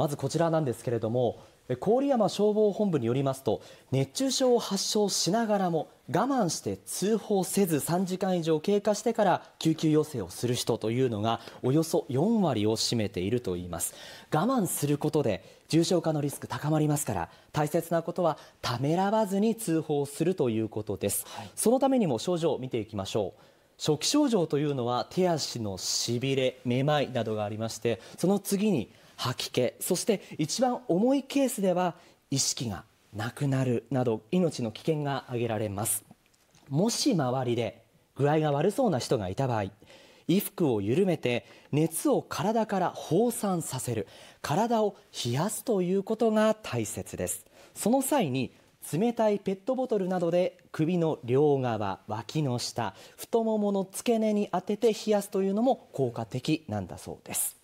まずこちらなんですけれども、郡山消防本部によりますと、熱中症を発症しながらも、我慢して通報せず3時間以上経過してから救急要請をする人というのが、およそ4割を占めているといいます。我慢することで重症化のリスク高まりますから、大切なことはためらわずに通報するということです。はい、そのためにも症状を見ていきましょう。初期症状というのは手足のしびれめまいなどがありましてその次に吐き気そして一番重いケースでは意識がなくなるなど命の危険が挙げられますもし周りで具合が悪そうな人がいた場合衣服を緩めて熱を体から放散させる体を冷やすということが大切ですその際に冷たいペットボトルなどで首の両側、脇の下、太ももの付け根に当てて冷やすというのも効果的なんだそうです。